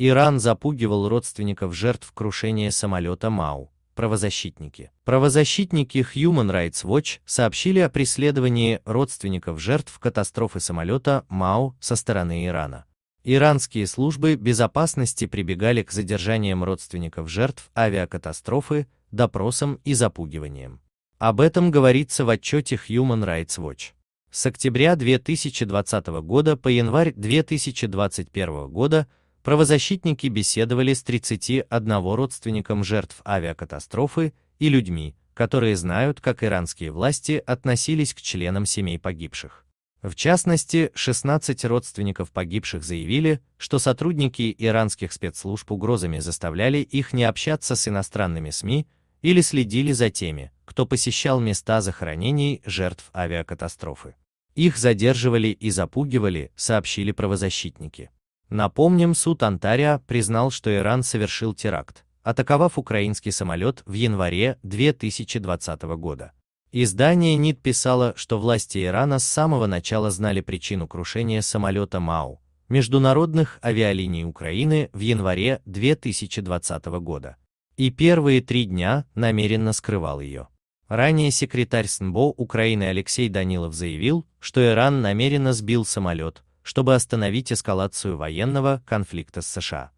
Иран запугивал родственников жертв крушения самолета МАУ. Правозащитники. Правозащитники Human Rights Watch сообщили о преследовании родственников жертв катастрофы самолета МАУ со стороны Ирана. Иранские службы безопасности прибегали к задержаниям родственников жертв авиакатастрофы, допросам и запугиванием. Об этом говорится в отчете Human Rights Watch. С октября 2020 года по январь 2021 года правозащитники беседовали с 31 родственником жертв авиакатастрофы и людьми, которые знают, как иранские власти относились к членам семей погибших. В частности, 16 родственников погибших заявили, что сотрудники иранских спецслужб угрозами заставляли их не общаться с иностранными СМИ или следили за теми, кто посещал места захоронений жертв авиакатастрофы. Их задерживали и запугивали, сообщили правозащитники. Напомним, суд Антария признал, что Иран совершил теракт, атаковав украинский самолет в январе 2020 года. Издание НИД писало, что власти Ирана с самого начала знали причину крушения самолета МАУ международных авиалиний Украины в январе 2020 года. И первые три дня намеренно скрывал ее. Ранее секретарь СНБО Украины Алексей Данилов заявил, что Иран намеренно сбил самолет, чтобы остановить эскалацию военного конфликта с США.